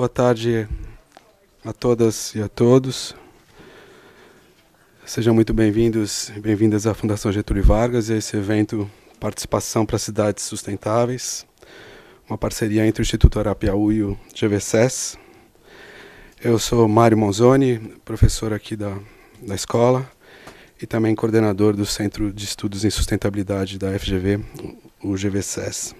Boa tarde a todas e a todos. Sejam muito bem-vindos e bem-vindas à Fundação Getúlio Vargas e a esse evento Participação para Cidades Sustentáveis, uma parceria entre o Instituto Arapiaú e o GVSES. Eu sou Mário Monzoni, professor aqui da, da escola e também coordenador do Centro de Estudos em Sustentabilidade da FGV, o GVSES.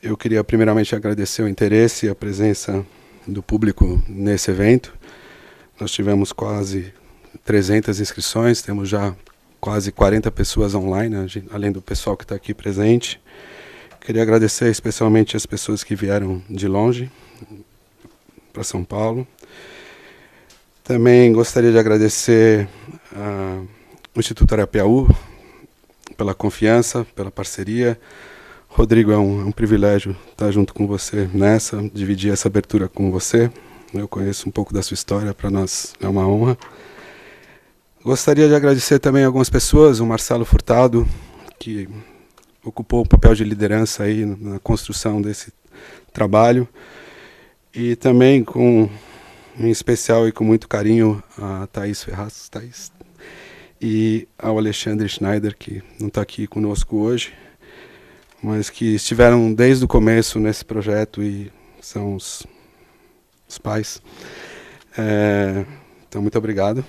Eu queria primeiramente agradecer o interesse e a presença do público nesse evento. Nós tivemos quase 300 inscrições, temos já quase 40 pessoas online, além do pessoal que está aqui presente. Queria agradecer especialmente as pessoas que vieram de longe para São Paulo. Também gostaria de agradecer ao ah, Instituto Arapiaú pela confiança, pela parceria, Rodrigo, é um, é um privilégio estar junto com você nessa, dividir essa abertura com você. Eu conheço um pouco da sua história, para nós é uma honra. Gostaria de agradecer também algumas pessoas, o Marcelo Furtado, que ocupou o papel de liderança aí na construção desse trabalho. E também com em especial e com muito carinho a Thaís Ferraz, Thaís, e ao Alexandre Schneider que não está aqui conosco hoje, mas que estiveram desde o começo nesse projeto e são os, os pais. É, então, muito obrigado.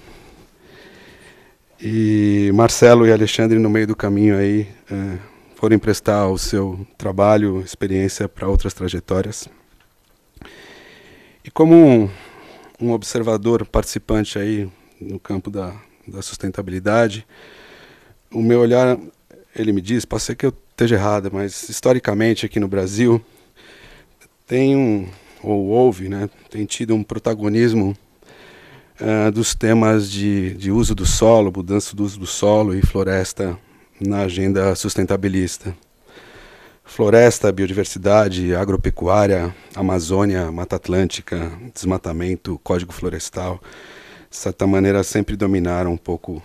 E Marcelo e Alexandre, no meio do caminho aí, é, foram emprestar o seu trabalho, experiência para outras trajetórias. E como um, um, observador participante aí no campo da, da sustentabilidade, o meu olhar, ele me diz, pode ser que eu esteja errada, mas historicamente aqui no Brasil tem um, ou houve, né, tem tido um protagonismo uh, dos temas de, de uso do solo, mudança do uso do solo e floresta na agenda sustentabilista. Floresta, biodiversidade, agropecuária, Amazônia, Mata Atlântica, desmatamento, código florestal, de certa maneira sempre dominaram um pouco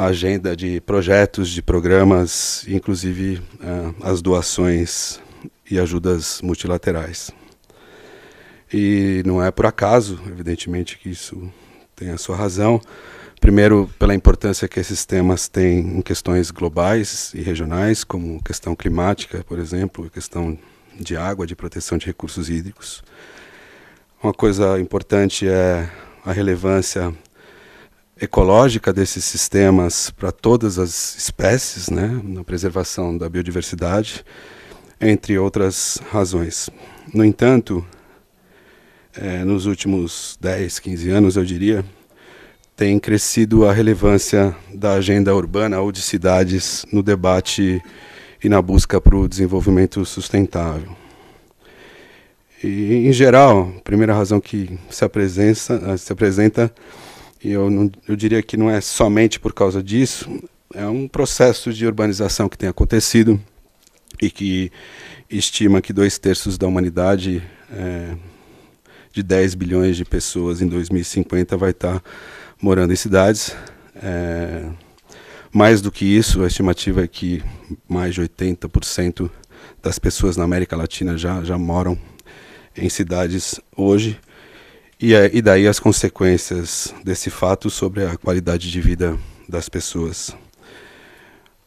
a agenda de projetos, de programas, inclusive eh, as doações e ajudas multilaterais. E não é por acaso, evidentemente, que isso tem a sua razão. Primeiro, pela importância que esses temas têm em questões globais e regionais, como questão climática, por exemplo, questão de água, de proteção de recursos hídricos. Uma coisa importante é a relevância ecológica desses sistemas para todas as espécies, né, na preservação da biodiversidade, entre outras razões. No entanto, é, nos últimos 10, 15 anos, eu diria, tem crescido a relevância da agenda urbana ou de cidades no debate e na busca para o desenvolvimento sustentável. E, em geral, a primeira razão que se apresenta, se apresenta e eu, não, eu diria que não é somente por causa disso, é um processo de urbanização que tem acontecido e que estima que dois terços da humanidade, é, de 10 bilhões de pessoas em 2050, vai estar morando em cidades. É, mais do que isso, a estimativa é que mais de 80% das pessoas na América Latina já, já moram em cidades hoje. E, é, e daí as consequências desse fato sobre a qualidade de vida das pessoas.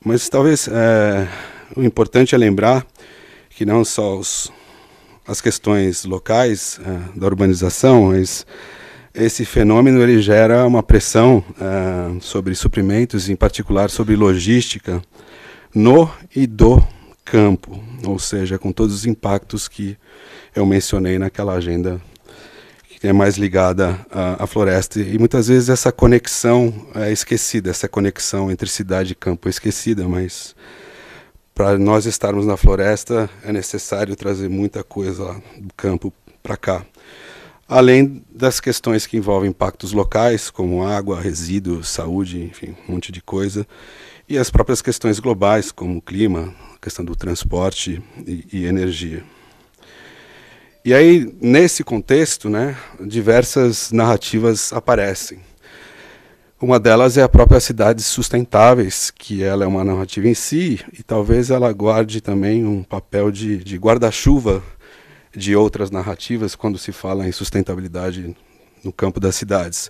Mas talvez é, o importante é lembrar que não só os, as questões locais é, da urbanização, mas esse fenômeno ele gera uma pressão é, sobre suprimentos, em particular sobre logística, no e do campo, ou seja, com todos os impactos que eu mencionei naquela agenda é mais ligada à, à floresta. E muitas vezes essa conexão é esquecida, essa conexão entre cidade e campo é esquecida, mas para nós estarmos na floresta é necessário trazer muita coisa lá do campo para cá. Além das questões que envolvem impactos locais, como água, resíduos, saúde, enfim, um monte de coisa, e as próprias questões globais, como clima, questão do transporte e, e energia. E aí, nesse contexto, né, diversas narrativas aparecem. Uma delas é a própria Cidades Sustentáveis, que ela é uma narrativa em si, e talvez ela guarde também um papel de, de guarda-chuva de outras narrativas quando se fala em sustentabilidade no campo das cidades.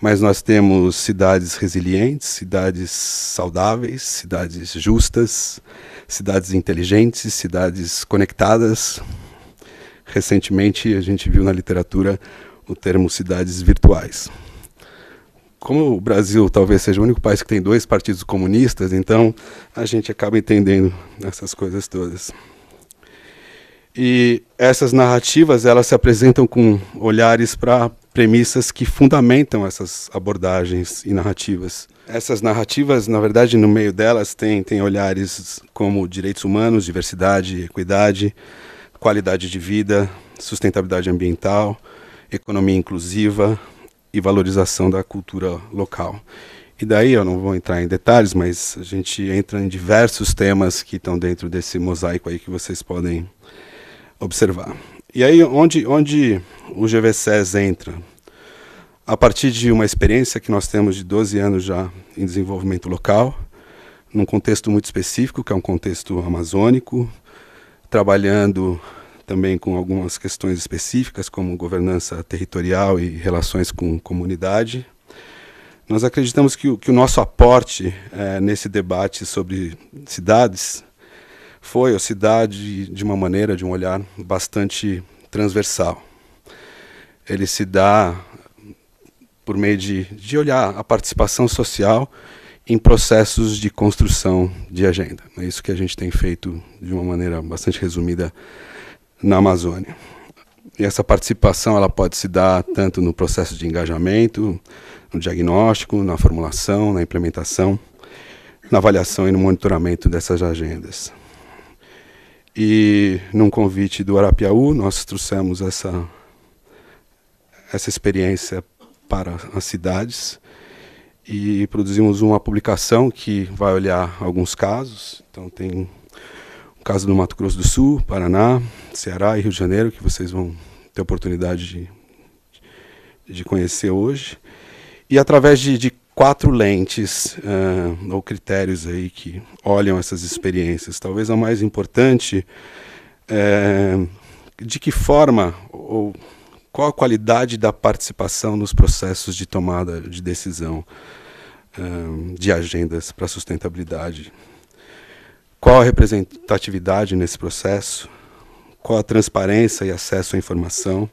Mas nós temos cidades resilientes, cidades saudáveis, cidades justas, cidades inteligentes, cidades conectadas. Recentemente, a gente viu na literatura o termo cidades virtuais. Como o Brasil talvez seja o único país que tem dois partidos comunistas, então a gente acaba entendendo essas coisas todas. E essas narrativas, elas se apresentam com olhares para premissas que fundamentam essas abordagens e narrativas. Essas narrativas, na verdade, no meio delas tem, tem olhares como direitos humanos, diversidade, equidade, qualidade de vida, sustentabilidade ambiental, economia inclusiva e valorização da cultura local. E daí eu não vou entrar em detalhes, mas a gente entra em diversos temas que estão dentro desse mosaico aí que vocês podem observar. E aí onde onde o GVCES entra? A partir de uma experiência que nós temos de 12 anos já em desenvolvimento local, num contexto muito específico, que é um contexto amazônico, trabalhando também com algumas questões específicas, como governança territorial e relações com comunidade. Nós acreditamos que, que o nosso aporte é, nesse debate sobre cidades foi a cidade de uma maneira, de um olhar bastante transversal. Ele se dá por meio de, de olhar a participação social em processos de construção de agenda. É isso que a gente tem feito de uma maneira bastante resumida na Amazônia. E essa participação ela pode se dar tanto no processo de engajamento, no diagnóstico, na formulação, na implementação, na avaliação e no monitoramento dessas agendas. E num convite do Arapiaú, nós trouxemos essa, essa experiência para as cidades e produzimos uma publicação que vai olhar alguns casos. Então tem o caso do Mato Grosso do Sul, Paraná, Ceará e Rio de Janeiro, que vocês vão ter oportunidade de, de conhecer hoje. E através de, de quatro lentes uh, ou critérios aí que olham essas experiências. Talvez a mais importante é de que forma ou qual a qualidade da participação nos processos de tomada de decisão de agendas para sustentabilidade. Qual a representatividade nesse processo? Qual a transparência e acesso à informação?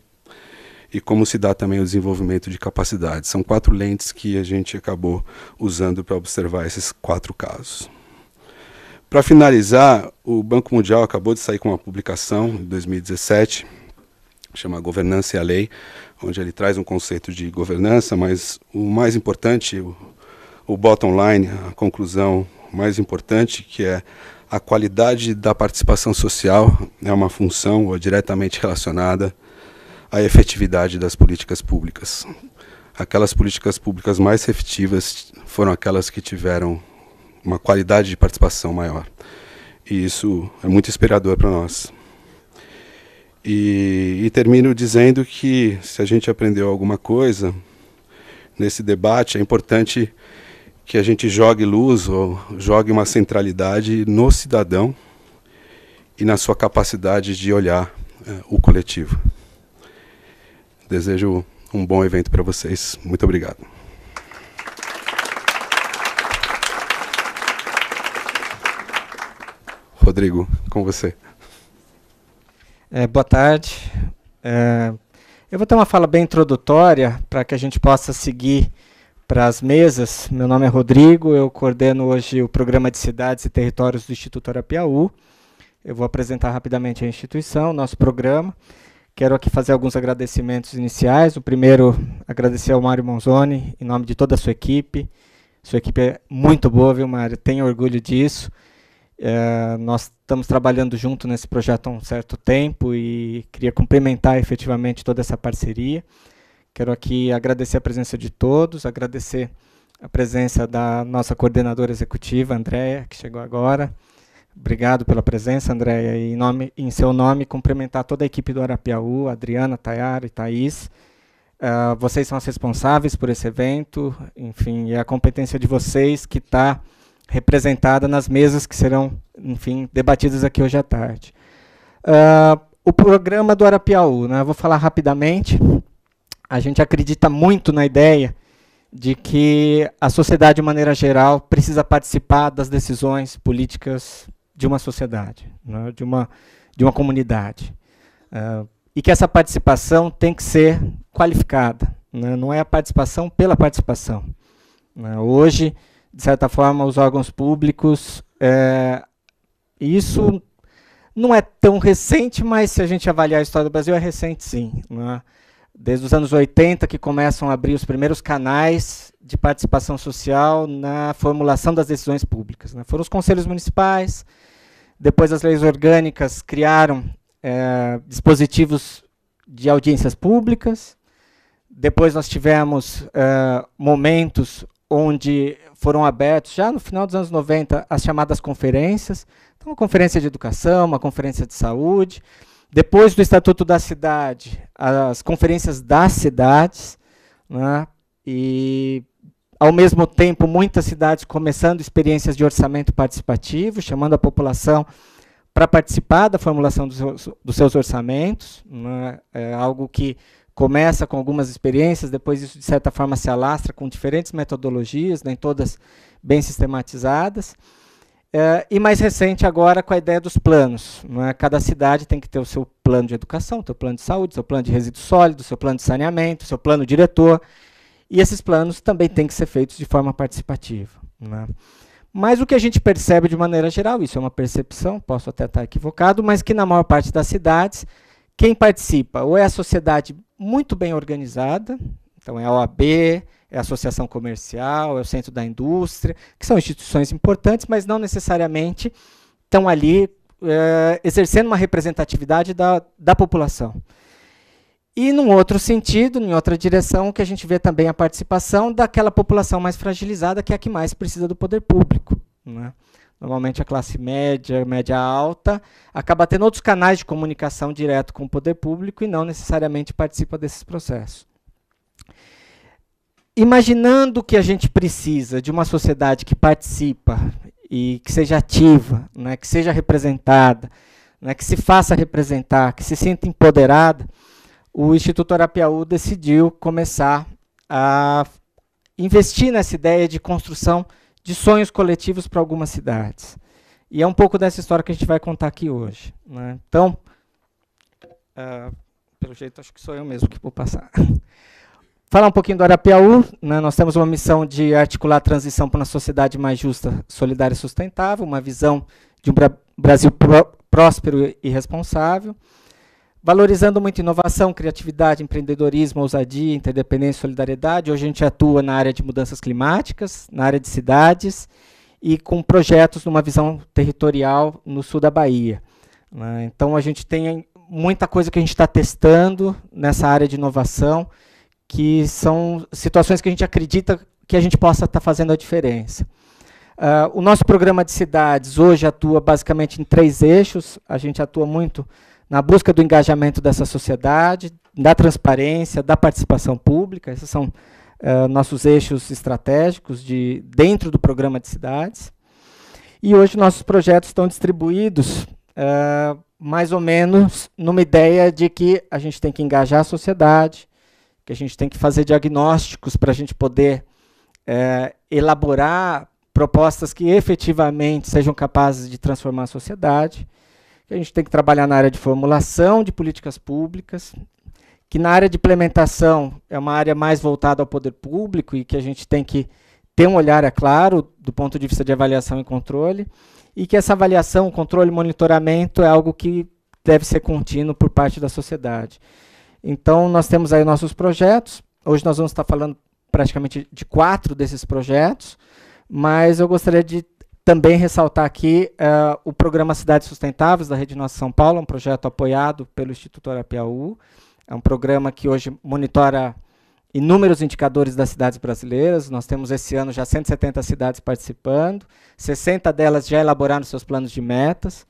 E como se dá também o desenvolvimento de capacidades? São quatro lentes que a gente acabou usando para observar esses quatro casos. Para finalizar, o Banco Mundial acabou de sair com uma publicação em 2017, chama Governança e a Lei, onde ele traz um conceito de governança, mas o mais importante, o o bottom line, a conclusão mais importante, que é a qualidade da participação social é uma função ou diretamente relacionada à efetividade das políticas públicas. Aquelas políticas públicas mais efetivas foram aquelas que tiveram uma qualidade de participação maior. E isso é muito inspirador para nós. E, e termino dizendo que se a gente aprendeu alguma coisa nesse debate, é importante que a gente jogue luz ou jogue uma centralidade no cidadão e na sua capacidade de olhar é, o coletivo. Desejo um bom evento para vocês. Muito obrigado. Rodrigo, com você. É, boa tarde. É, eu vou ter uma fala bem introdutória para que a gente possa seguir para as mesas. Meu nome é Rodrigo, eu coordeno hoje o programa de cidades e territórios do Instituto Arapiaú. Eu vou apresentar rapidamente a instituição, nosso programa. Quero aqui fazer alguns agradecimentos iniciais. O primeiro, agradecer ao Mário Monzoni, em nome de toda a sua equipe. Sua equipe é muito boa, viu, Mário? Tenho orgulho disso. É, nós estamos trabalhando junto nesse projeto há um certo tempo e queria cumprimentar efetivamente toda essa parceria. Quero aqui agradecer a presença de todos, agradecer a presença da nossa coordenadora executiva, Andréia, que chegou agora. Obrigado pela presença, Andréia, e em, nome, em seu nome cumprimentar toda a equipe do Arapiaú, Adriana, Tayara e Thaís. Uh, vocês são as responsáveis por esse evento, enfim, é a competência de vocês que está representada nas mesas que serão, enfim, debatidas aqui hoje à tarde. Uh, o programa do Arapiaú, né? Eu vou falar rapidamente a gente acredita muito na ideia de que a sociedade, de maneira geral, precisa participar das decisões políticas de uma sociedade, né, de, uma, de uma comunidade. Uh, e que essa participação tem que ser qualificada, né, não é a participação pela participação. Né. Hoje, de certa forma, os órgãos públicos, é, isso não é tão recente, mas se a gente avaliar a história do Brasil, é recente sim. Né desde os anos 80 que começam a abrir os primeiros canais de participação social na formulação das decisões públicas. Né? Foram os conselhos municipais, depois as leis orgânicas criaram é, dispositivos de audiências públicas, depois nós tivemos é, momentos onde foram abertos, já no final dos anos 90, as chamadas conferências, então, uma conferência de educação, uma conferência de saúde, depois do Estatuto da Cidade, as conferências das cidades, né, e ao mesmo tempo muitas cidades começando experiências de orçamento participativo, chamando a população para participar da formulação dos, dos seus orçamentos, né, é algo que começa com algumas experiências, depois isso de certa forma se alastra com diferentes metodologias, nem todas bem sistematizadas. É, e mais recente agora com a ideia dos planos. Né? Cada cidade tem que ter o seu plano de educação, seu plano de saúde, seu plano de resíduos sólidos, seu plano de saneamento, seu plano diretor. E esses planos também têm que ser feitos de forma participativa. Né? Mas o que a gente percebe de maneira geral, isso é uma percepção, posso até estar equivocado, mas que na maior parte das cidades, quem participa ou é a sociedade muito bem organizada, então é a OAB, é a associação comercial, é o centro da indústria, que são instituições importantes, mas não necessariamente estão ali é, exercendo uma representatividade da, da população. E num outro sentido, em outra direção, que a gente vê também é a participação daquela população mais fragilizada, que é a que mais precisa do poder público. Né? Normalmente a classe média, média alta, acaba tendo outros canais de comunicação direto com o poder público e não necessariamente participa desses processos imaginando que a gente precisa de uma sociedade que participa e que seja ativa, né, que seja representada, né, que se faça representar, que se sinta empoderada, o Instituto Arapiaú decidiu começar a investir nessa ideia de construção de sonhos coletivos para algumas cidades. E é um pouco dessa história que a gente vai contar aqui hoje. Né? Então, uh, pelo jeito, acho que sou eu mesmo que vou passar. Falar um pouquinho do Arapiaú, né? nós temos uma missão de articular a transição para uma sociedade mais justa, solidária e sustentável, uma visão de um Brasil pró próspero e responsável, valorizando muito inovação, criatividade, empreendedorismo, ousadia, interdependência e solidariedade. Hoje a gente atua na área de mudanças climáticas, na área de cidades e com projetos numa visão territorial no sul da Bahia. Né? Então a gente tem muita coisa que a gente está testando nessa área de inovação, que são situações que a gente acredita que a gente possa estar tá fazendo a diferença. Uh, o nosso programa de cidades hoje atua basicamente em três eixos. A gente atua muito na busca do engajamento dessa sociedade, da transparência, da participação pública. Esses são uh, nossos eixos estratégicos de, dentro do programa de cidades. E hoje nossos projetos estão distribuídos uh, mais ou menos numa ideia de que a gente tem que engajar a sociedade, que a gente tem que fazer diagnósticos para a gente poder é, elaborar propostas que efetivamente sejam capazes de transformar a sociedade, que a gente tem que trabalhar na área de formulação de políticas públicas, que na área de implementação é uma área mais voltada ao poder público e que a gente tem que ter um olhar, é claro, do ponto de vista de avaliação e controle, e que essa avaliação, controle e monitoramento é algo que deve ser contínuo por parte da sociedade. Então, nós temos aí nossos projetos. Hoje nós vamos estar falando praticamente de quatro desses projetos, mas eu gostaria de também ressaltar aqui uh, o programa Cidades Sustentáveis da Rede Nossa São Paulo, um projeto apoiado pelo Instituto Arapiaú. É um programa que hoje monitora inúmeros indicadores das cidades brasileiras. Nós temos esse ano já 170 cidades participando, 60 delas já elaboraram seus planos de metas.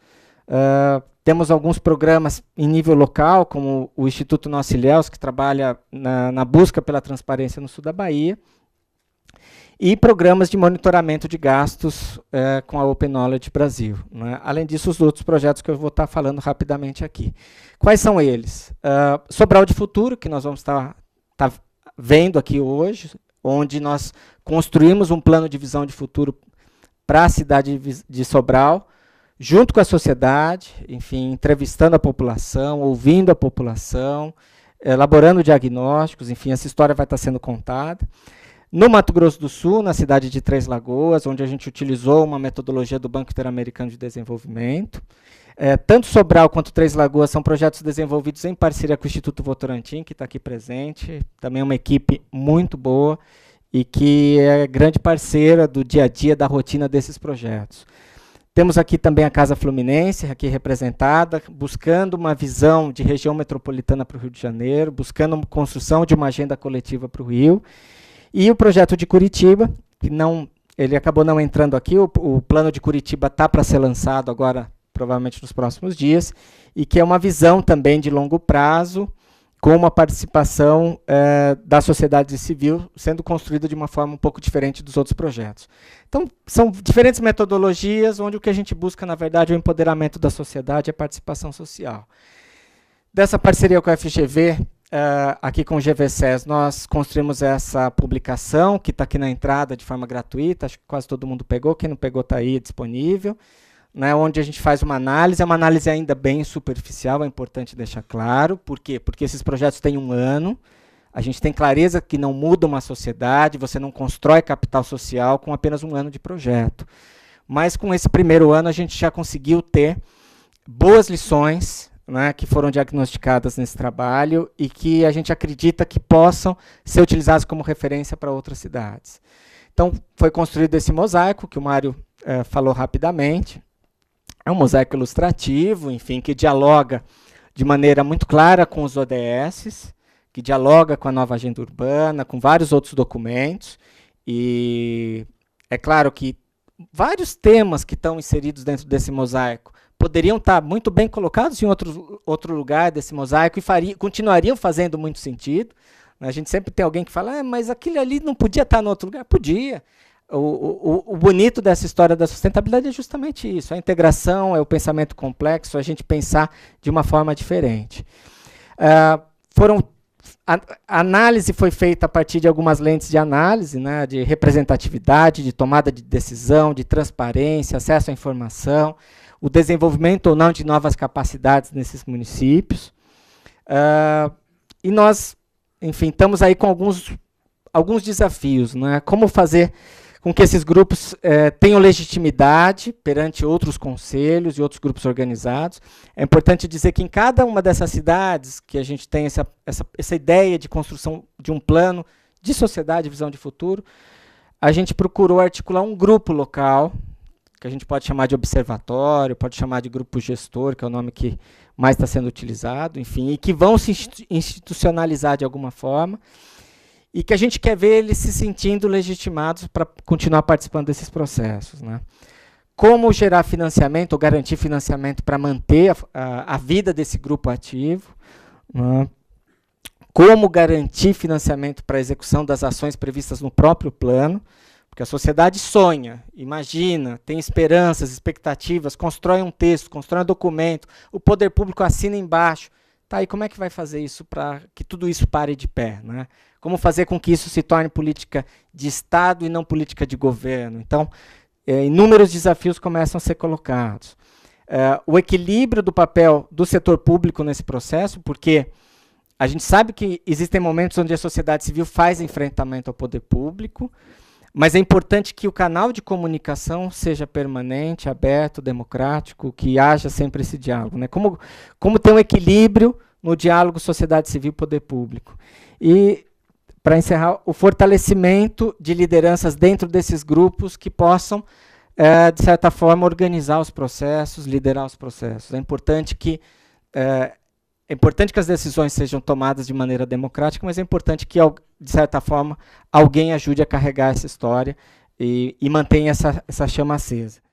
Uh, temos alguns programas em nível local, como o Instituto Nossa Ilhéus, que trabalha na, na busca pela transparência no sul da Bahia, e programas de monitoramento de gastos eh, com a Open Knowledge Brasil. Né? Além disso, os outros projetos que eu vou estar falando rapidamente aqui. Quais são eles? Uh, Sobral de Futuro, que nós vamos estar tá, vendo aqui hoje, onde nós construímos um plano de visão de futuro para a cidade de Sobral, junto com a sociedade, enfim, entrevistando a população, ouvindo a população, elaborando diagnósticos, enfim, essa história vai estar sendo contada. No Mato Grosso do Sul, na cidade de Três Lagoas, onde a gente utilizou uma metodologia do Banco Interamericano de Desenvolvimento. É, tanto Sobral quanto Três Lagoas são projetos desenvolvidos em parceria com o Instituto Votorantim, que está aqui presente, também é uma equipe muito boa e que é grande parceira do dia a dia, da rotina desses projetos. Temos aqui também a Casa Fluminense, aqui representada, buscando uma visão de região metropolitana para o Rio de Janeiro, buscando uma construção de uma agenda coletiva para o Rio. E o projeto de Curitiba, que não, ele acabou não entrando aqui, o, o plano de Curitiba está para ser lançado agora, provavelmente nos próximos dias, e que é uma visão também de longo prazo, com uma participação é, da sociedade civil sendo construída de uma forma um pouco diferente dos outros projetos. Então, são diferentes metodologias onde o que a gente busca, na verdade, é o empoderamento da sociedade e a participação social. Dessa parceria com a FGV, é, eh, aqui com o GVCES, nós construímos essa publicação, que está aqui na entrada de forma gratuita, acho que quase todo mundo pegou, quem não pegou está aí disponível né, onde a gente faz uma análise, é uma análise ainda bem superficial, é importante deixar claro. Por quê? Porque esses projetos têm um ano, a gente tem clareza que não muda uma sociedade, você não constrói capital social com apenas um ano de projeto. Mas com esse primeiro ano a gente já conseguiu ter boas lições né, que foram diagnosticadas nesse trabalho e que a gente acredita que possam ser utilizadas como referência para outras cidades. Então, foi construído esse mosaico que o Mário eh, falou rapidamente. É um mosaico ilustrativo, enfim, que dialoga de maneira muito clara com os ODSs, que dialoga com a nova agenda urbana, com vários outros documentos. E é claro que vários temas que estão inseridos dentro desse mosaico poderiam estar muito bem colocados em outro, outro lugar desse mosaico e faria, continuariam fazendo muito sentido. Né? A gente sempre tem alguém que fala, ah, mas aquilo ali não podia estar em outro lugar. Podia. O, o, o, bonito dessa história da sustentabilidade é justamente isso: a integração, é o pensamento complexo, a gente pensar de uma forma diferente. Uh, foram a, a, análise foi feita a partir de algumas lentes de análise, né, de representatividade, de tomada de decisão, de transparência, acesso à informação, o desenvolvimento ou não de novas capacidades nesses municípios. Uh, e nós, enfim, estamos aí com alguns, alguns desafios, né? Como fazer com que esses grupos eh, tenham legitimidade perante outros conselhos e outros grupos organizados. É importante dizer que em cada uma dessas cidades que a gente tem essa, essa, essa ideia de construção de um plano de sociedade, visão de futuro, a gente procurou articular um grupo local, que a gente pode chamar de observatório, pode chamar de grupo gestor, que é o nome que mais está sendo utilizado, enfim, e que vão se institucionalizar de alguma forma e que a gente quer ver eles se sentindo legitimados para continuar participando desses processos. Né? Como gerar financiamento ou garantir financiamento para manter a, a, a, vida desse grupo ativo? Né? Como garantir financiamento para a execução das ações previstas no próprio plano? Porque a sociedade sonha, imagina, tem esperanças, expectativas, constrói um texto, constrói um documento, o poder público assina embaixo. Tá, e como é que vai fazer isso para que tudo isso pare de pé? Né? como fazer com que isso se torne política de Estado e não política de governo. Então, é, inúmeros desafios começam a ser colocados. É, o equilíbrio do papel do setor público nesse processo, porque a gente sabe que existem momentos onde a sociedade civil faz enfrentamento ao poder público, mas é importante que o canal de comunicação seja permanente, aberto, democrático, que haja sempre esse diálogo. Né? Como, como ter um equilíbrio no diálogo sociedade civil-poder público. E para encerrar, o fortalecimento de lideranças dentro desses grupos que possam, é, de certa forma, organizar os processos, liderar os processos. É importante que é, é importante que as decisões sejam tomadas de maneira democrática, mas é importante que, de certa forma, alguém ajude a carregar essa história e, e mantenha essa, essa chama acesa.